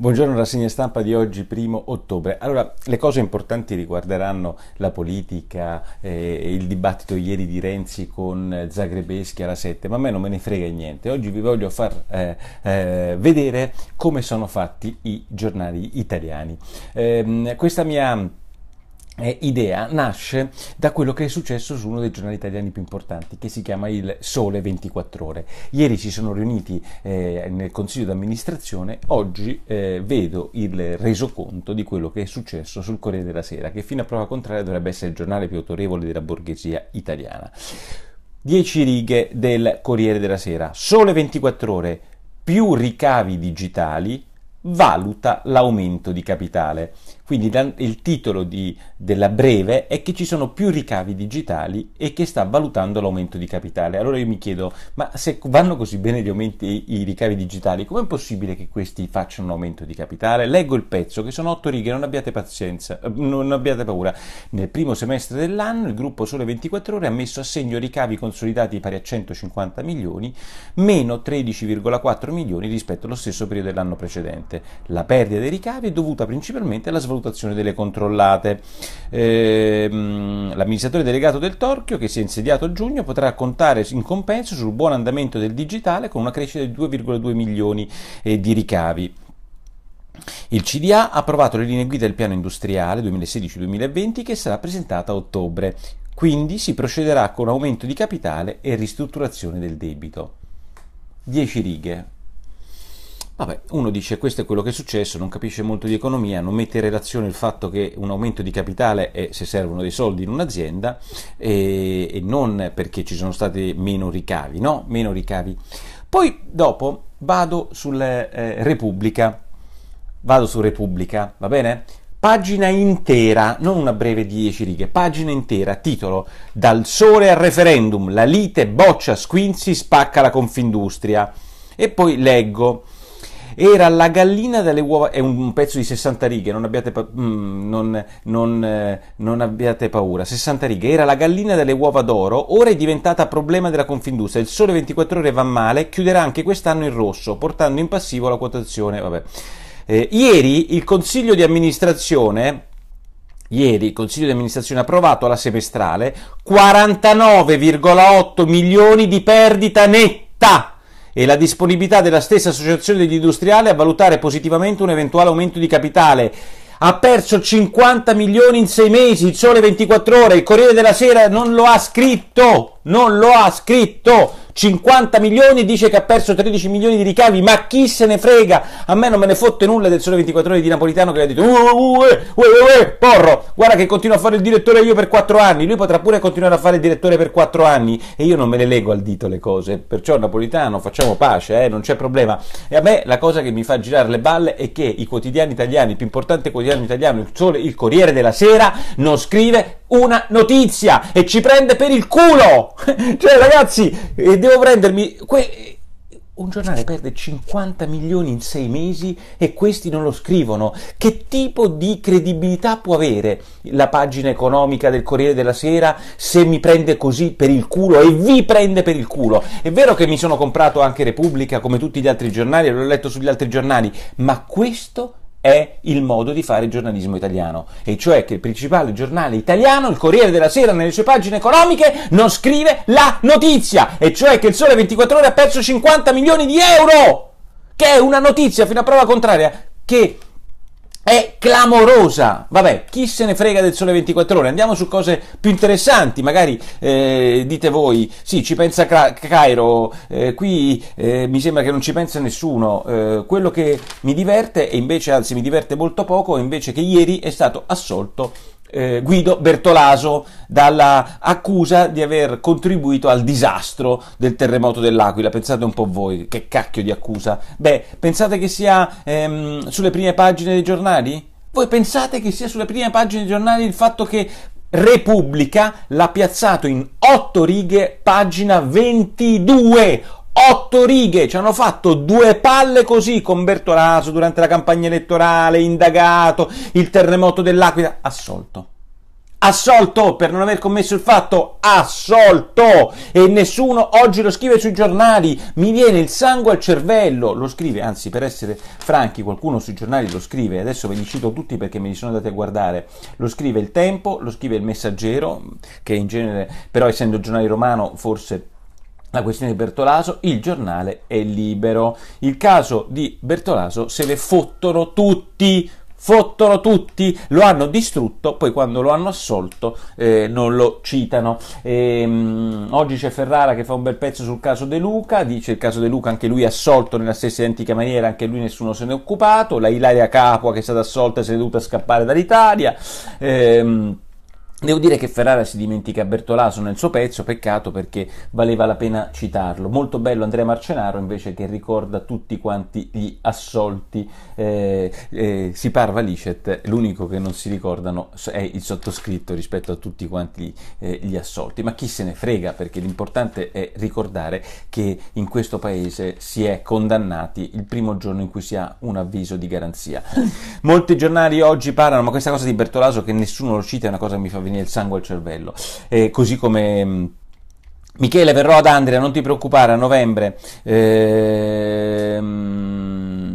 Buongiorno, rassegna stampa di oggi, primo ottobre. Allora, le cose importanti riguarderanno la politica, eh, il dibattito ieri di Renzi con Zagrebeschi alla 7, ma a me non me ne frega niente. Oggi vi voglio far eh, eh, vedere come sono fatti i giornali italiani. Ehm, questa mia eh, idea nasce da quello che è successo su uno dei giornali italiani più importanti che si chiama il Sole 24 ore. Ieri si sono riuniti eh, nel consiglio d'amministrazione, oggi eh, vedo il resoconto di quello che è successo sul Corriere della Sera, che fino a prova contraria dovrebbe essere il giornale più autorevole della borghesia italiana. Dieci righe del Corriere della Sera, Sole 24 ore, più ricavi digitali, valuta l'aumento di capitale. Quindi il titolo di, della breve è che ci sono più ricavi digitali e che sta valutando l'aumento di capitale. Allora io mi chiedo, ma se vanno così bene gli aumenti, i ricavi digitali, com'è possibile che questi facciano un aumento di capitale? Leggo il pezzo, che sono otto righe, non abbiate pazienza, eh, non abbiate paura. Nel primo semestre dell'anno il gruppo Sole 24 Ore ha messo a segno ricavi consolidati pari a 150 milioni, meno 13,4 milioni rispetto allo stesso periodo dell'anno precedente importante. La perdita dei ricavi è dovuta principalmente alla svalutazione delle controllate. Ehm, l'amministratore delegato del Torchio, che si è insediato a giugno, potrà contare in compenso sul buon andamento del digitale con una crescita di 2,2 milioni eh, di ricavi. Il CDA ha approvato le linee guida del piano industriale 2016-2020 che sarà presentata a ottobre, quindi si procederà con aumento di capitale e ristrutturazione del debito. 10 righe. Vabbè, uno dice questo è quello che è successo, non capisce molto di economia, non mette in relazione il fatto che un aumento di capitale è se servono dei soldi in un'azienda e, e non perché ci sono stati meno ricavi, no? Meno ricavi. Poi dopo vado su eh, Repubblica, vado su Repubblica, va bene? Pagina intera, non una breve 10 righe, pagina intera, titolo Dal sole al referendum, la lite boccia Squinzi spacca la Confindustria. E poi leggo era la gallina dalle uova, è un pezzo di 60 righe, non abbiate, pa- mm, non, non, eh, non abbiate paura, 60 righe, era la gallina dalle uova d'oro, ora è diventata problema della Confindustria, il sole 24 ore va male, chiuderà anche quest'anno in rosso, portando in passivo la quotazione, vabbè. Eh, ieri il consiglio di amministrazione Ieri il Consiglio di amministrazione ha approvato alla semestrale 49,8 milioni di perdita netta e la disponibilità della stessa associazione degli industriali a valutare positivamente un eventuale aumento di capitale. Ha perso 50 milioni in sei mesi, il sole 24 ore, il Corriere della Sera non lo ha scritto, non lo ha scritto. 50 milioni, dice che ha perso 13 milioni di ricavi, ma chi se ne frega? A me non me ne fotte nulla del sole 24 ore di Napolitano che ha detto uh, uh, uh, uh, porro, guarda che continuo a fare il direttore io per 4 anni, lui potrà pure continuare a fare il direttore per 4 anni e io non me le leggo al dito le cose, perciò Napolitano facciamo pace, eh, non c'è problema. E a me la cosa che mi fa girare le balle è che i quotidiani italiani, il più importante quotidiano italiano, il Sole, il Corriere della Sera, non scrive una notizia e ci prende per il culo. cioè, ragazzi, eh, devo prendermi. Que- un giornale perde 50 milioni in sei mesi e questi non lo scrivono. Che tipo di credibilità può avere la pagina economica del Corriere della Sera se mi prende così per il culo e vi prende per il culo? È vero che mi sono comprato anche Repubblica come tutti gli altri giornali, l'ho letto sugli altri giornali, ma questo è il modo di fare il giornalismo italiano, e cioè che il principale giornale italiano, il Corriere della Sera, nelle sue pagine economiche, non scrive la notizia, e cioè che il Sole 24 Ore ha perso 50 milioni di euro, che è una notizia fino a prova contraria, che è clamorosa. Vabbè, chi se ne frega del sole 24 ore? Andiamo su cose più interessanti, magari eh, dite voi, sì, ci pensa Cla- Cairo, eh, qui eh, mi sembra che non ci pensa nessuno. Eh, quello che mi diverte, e invece, anzi mi diverte molto poco, è invece che ieri è stato assolto eh, Guido Bertolaso dalla accusa di aver contribuito al disastro del terremoto dell'Aquila. Pensate un po' voi, che cacchio di accusa. Beh, pensate che sia ehm, sulle prime pagine dei giornali? Voi pensate che sia sulle prime pagine dei giornali il fatto che Repubblica l'ha piazzato in otto righe, pagina 22 otto righe, ci hanno fatto due palle così con Bertolaso durante la campagna elettorale, indagato, il terremoto dell'Aquila, assolto. Assolto per non aver commesso il fatto, assolto! E nessuno oggi lo scrive sui giornali, mi viene il sangue al cervello, lo scrive, anzi per essere franchi qualcuno sui giornali lo scrive, adesso ve li cito tutti perché me li sono andati a guardare, lo scrive il Tempo, lo scrive il Messaggero, che in genere però essendo il giornale romano forse la questione di Bertolaso, il giornale è libero. Il caso di Bertolaso se ne fottono tutti, fottono tutti, lo hanno distrutto, poi quando lo hanno assolto eh, non lo citano. E, ehm, mh, oggi c'è Ferrara che fa un bel pezzo sul caso De Luca, dice il caso De Luca anche lui è assolto nella stessa identica maniera, anche lui nessuno se n'è occupato, la Ilaria Capua che è stata assolta e si è dovuta scappare dall'Italia. E, ehm, mh, Devo dire che Ferrara si dimentica Bertolaso nel suo pezzo, peccato perché valeva la pena citarlo. Molto bello Andrea Marcenaro invece che ricorda tutti quanti gli assolti. Eh, eh, si parva Licet, l'unico che non si ricordano è il sottoscritto rispetto a tutti quanti eh, gli assolti. Ma chi se ne frega perché l'importante è ricordare che in questo paese si è condannati il primo giorno in cui si ha un avviso di garanzia. Molti giornali oggi parlano, ma questa cosa di Bertolaso che nessuno lo cita è una cosa che mi fa venire ordini il sangue al cervello. Eh, così come... Mm, Michele, verrò ad Andrea, non ti preoccupare, a novembre. Ehm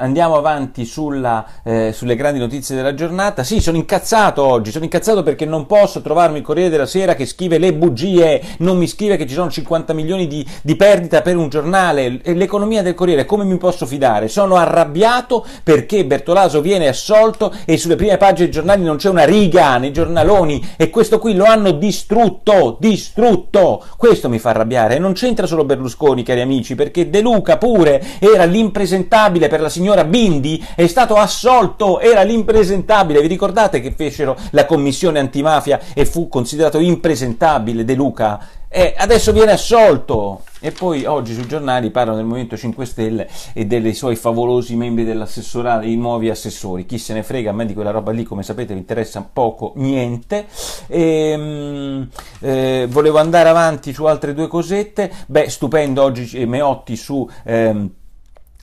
andiamo avanti sulla, eh, sulle grandi notizie della giornata. Sì, sono incazzato oggi, sono incazzato perché non posso trovarmi il Corriere della Sera che scrive le bugie, non mi scrive che ci sono 50 milioni di, di perdita per un giornale. L'economia del Corriere, come mi posso fidare? Sono arrabbiato perché Bertolaso viene assolto e sulle prime pagine dei giornali non c'è una riga nei giornaloni e questo qui lo hanno distrutto, distrutto. Questo mi fa arrabbiare. e Non c'entra solo Berlusconi, cari amici, perché De Luca pure era l'impresentabile per la signora signora Bindi è stato assolto, era l'impresentabile. Vi ricordate che fecero la commissione antimafia e fu considerato impresentabile De Luca? E adesso viene assolto. E poi oggi sui giornali parlano del Movimento 5 Stelle e dei suoi favolosi membri dell'assessorato, i nuovi assessori. Chi se ne frega, a me di quella roba lì, come sapete, mi interessa poco, niente. E, ehm, eh, volevo andare avanti su altre due cosette. Beh, stupendo oggi Meotti su... Ehm,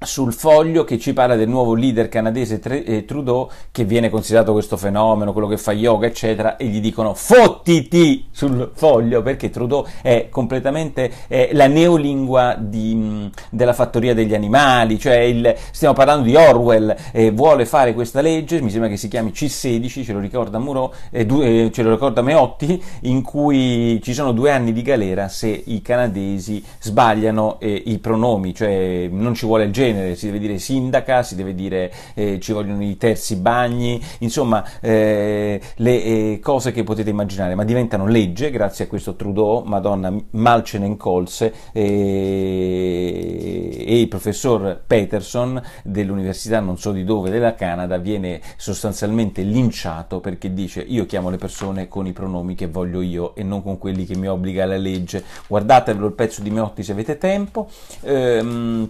sul foglio che ci parla del nuovo leader canadese eh, Trudeau che viene considerato questo fenomeno, quello che fa yoga eccetera e gli dicono fottiti sul foglio perché Trudeau è completamente eh, la neolingua di, della fattoria degli animali, cioè il, stiamo parlando di Orwell, eh, vuole fare questa legge, mi sembra che si chiami C16, ce lo ricorda Muro, eh, due, eh, ce lo ricorda Meotti, in cui ci sono due anni di galera se i canadesi sbagliano eh, i pronomi, cioè non ci vuole il genere genere, si deve dire sindaca, si deve dire eh, ci vogliono i terzi bagni, insomma eh, le eh, cose che potete immaginare, ma diventano legge grazie a questo Trudeau, Madonna, mal ce ne incolse, eh, e il professor Peterson dell'università non so di dove della Canada viene sostanzialmente linciato perché dice io chiamo le persone con i pronomi che voglio io e non con quelli che mi obbliga la legge. Guardatevelo il pezzo di Miotti se avete tempo. Ehm,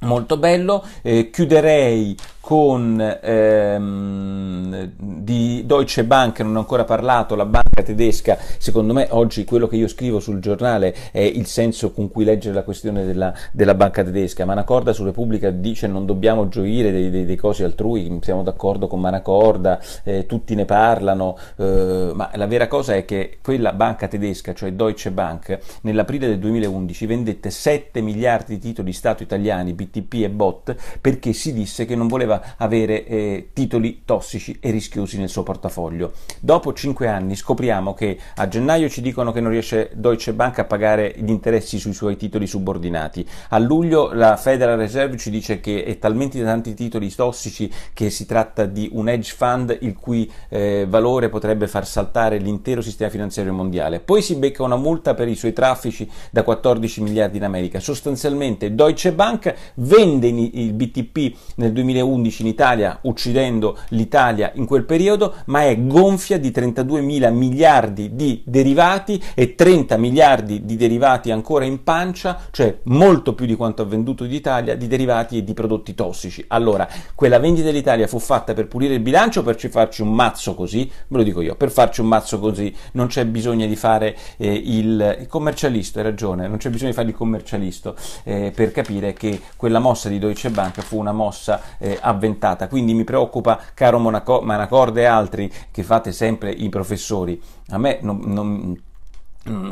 Molto bello, eh, chiuderei con ehm, di Deutsche Bank, non ho ancora parlato, la banca tedesca, secondo me oggi quello che io scrivo sul giornale è il senso con cui leggere la questione della, della banca tedesca. Manacorda su Repubblica dice non dobbiamo gioire dei, dei, dei cosi altrui, siamo d'accordo con Manacorda, eh, tutti ne parlano, eh, ma la vera cosa è che quella banca tedesca, cioè Deutsche Bank, nell'aprile del 2011 vendette 7 miliardi di titoli di Stato italiani, BTP e BOT, perché si disse che non voleva avere eh, titoli tossici e rischiosi nel suo portafoglio. Dopo 5 anni scopriamo che a gennaio ci dicono che non riesce Deutsche Bank a pagare gli interessi sui suoi titoli subordinati, a luglio la Federal Reserve ci dice che è talmente tanti titoli tossici che si tratta di un hedge fund il cui eh, valore potrebbe far saltare l'intero sistema finanziario mondiale. Poi si becca una multa per i suoi traffici da 14 miliardi in America. Sostanzialmente Deutsche Bank vende il BTP nel 2011 2011 in Italia, uccidendo l'Italia in quel periodo, ma è gonfia di 32 mila miliardi di derivati e 30 miliardi di derivati ancora in pancia, cioè molto più di quanto ha venduto d'Italia di derivati e di prodotti tossici. Allora, quella vendita dell'Italia fu fatta per pulire il bilancio o per farci un mazzo così? Ve lo dico io, per farci un mazzo così non c'è bisogno di fare eh, il, il, commercialista, hai ragione, non c'è bisogno di fare il commercialista eh, per capire che quella mossa di Deutsche Bank fu una mossa eh, avventata. Quindi mi preoccupa, caro Monaco, Manacorde e altri, che fate sempre i professori. A me non, non mm,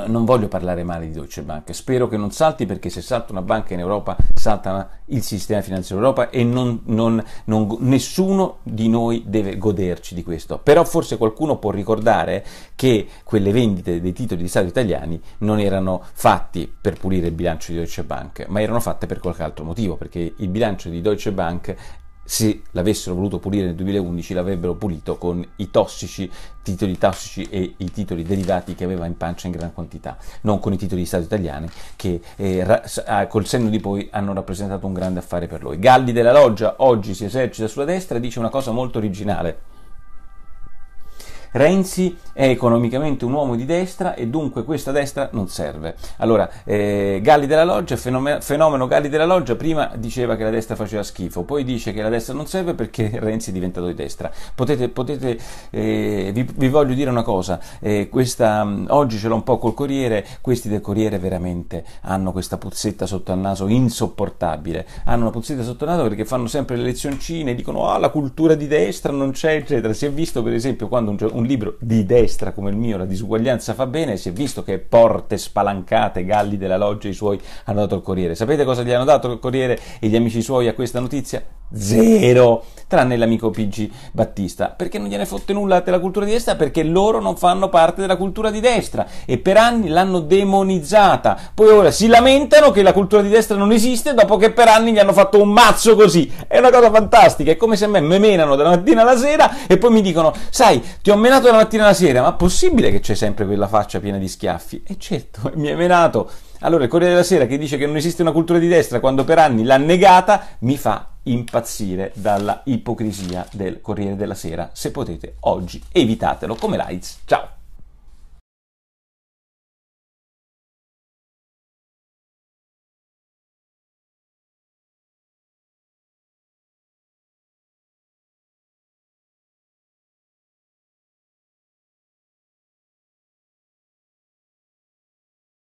non voglio parlare male di Deutsche Bank, spero che non salti perché se salta una banca in Europa salta il sistema finanziario Europa e non, non, non, nessuno di noi deve goderci di questo. Però forse qualcuno può ricordare che quelle vendite dei titoli di Stato italiani non erano fatte per pulire il bilancio di Deutsche Bank, ma erano fatte per qualche altro motivo, perché il bilancio di Deutsche Bank se l'avessero voluto pulire nel 2011 l'avrebbero pulito con i tossici, titoli tossici e i titoli derivati che aveva in pancia in gran quantità, non con i titoli di Stato italiani che eh, ah, col senno di poi hanno rappresentato un grande affare per lui. Galli della Loggia oggi si esercita sulla destra e dice una cosa molto originale Renzi è economicamente un uomo di destra e dunque questa destra non serve. Allora, eh, Galli della Loggia, fenomeno, fenomeno Galli della Loggia, prima diceva che la destra faceva schifo, poi dice che la destra non serve perché Renzi è diventato di destra. Potete, potete eh, vi, vi, voglio dire una cosa, eh, questa, mm, oggi ce l'ho un po' col Corriere, questi del Corriere veramente hanno questa puzzetta sotto al naso insopportabile, hanno una puzzetta sotto al naso perché fanno sempre le lezioncine, dicono ah la cultura di destra non c'è eccetera, si è visto per esempio quando un, un libro di destra come il mio, La disuguaglianza fa bene, si è visto che porte spalancate, Galli della Loggia i suoi hanno dato il Corriere. Sapete cosa gli hanno dato il Corriere e gli amici suoi a questa notizia? Zero! Tranne l'amico PG Battista. Perché non gliene fotte nulla della cultura di destra? Perché loro non fanno parte della cultura di destra e per anni l'hanno demonizzata. Poi ora si lamentano che la cultura di destra non esiste dopo che per anni gli hanno fatto un mazzo così. È una cosa fantastica, è come se a me me menano dalla mattina alla sera e poi mi dicono, sai, ti ho messo menato la mattina e la sera, ma possibile che c'è sempre quella faccia piena di schiaffi? E eh, certo, mi è menato. Allora, il Corriere della Sera che dice che non esiste una cultura di destra quando per anni l'ha negata, mi fa impazzire dalla ipocrisia del Corriere della Sera. Se potete, oggi evitatelo come l'AIDS. Ciao!